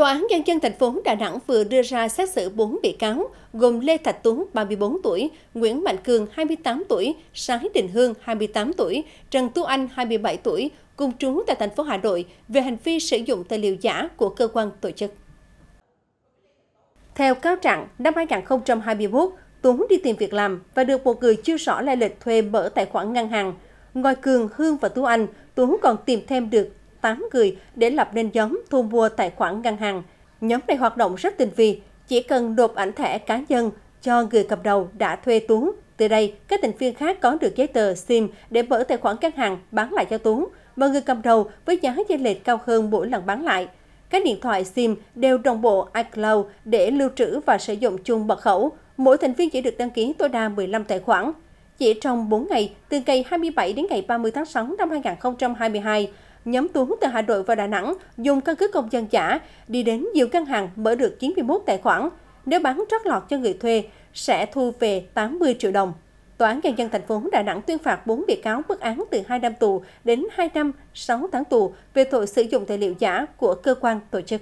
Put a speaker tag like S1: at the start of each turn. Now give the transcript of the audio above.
S1: Tòa án Nhân dân thành phố Đà Nẵng vừa đưa ra xét xử 4 bị cáo, gồm Lê Thạch Tuấn, 34 tuổi, Nguyễn Mạnh Cường, 28 tuổi, Sái Đình Hương, 28 tuổi, Trần Tu Anh, 27 tuổi, cùng trú tại thành phố Hà Nội về hành vi sử dụng tài liệu giả của cơ quan tổ chức. Theo cáo trạng, năm 2021, Tuấn đi tìm việc làm và được một người chưa rõ lai lịch thuê mở tài khoản ngân hàng. Ngoài Cường, Hương và Tu Anh, Tuấn còn tìm thêm được 8 người để lập nên nhóm thu mua tài khoản ngân hàng. Nhóm này hoạt động rất tinh vi, chỉ cần nộp ảnh thẻ cá nhân cho người cầm đầu đã thuê Tuấn. Từ đây, các thành viên khác có được giấy tờ SIM để mở tài khoản ngân hàng bán lại cho Tuấn, và người cầm đầu với giá chênh lệch cao hơn mỗi lần bán lại. Các điện thoại SIM đều đồng bộ iCloud để lưu trữ và sử dụng chung mật khẩu. Mỗi thành viên chỉ được đăng ký tối đa 15 tài khoản. Chỉ trong 4 ngày, từ ngày 27 đến ngày 30 tháng 6 năm 2022, nhóm Tuấn từ Hà Nội vào Đà Nẵng dùng căn cứ công dân giả đi đến nhiều ngân hàng mở được 91 tài khoản. Nếu bán trót lọt cho người thuê, sẽ thu về 80 triệu đồng. Tòa án Nhân dân thành phố Đà Nẵng tuyên phạt 4 bị cáo mức án từ 2 năm tù đến 2 năm 6 tháng tù về tội sử dụng tài liệu giả của cơ quan tổ chức.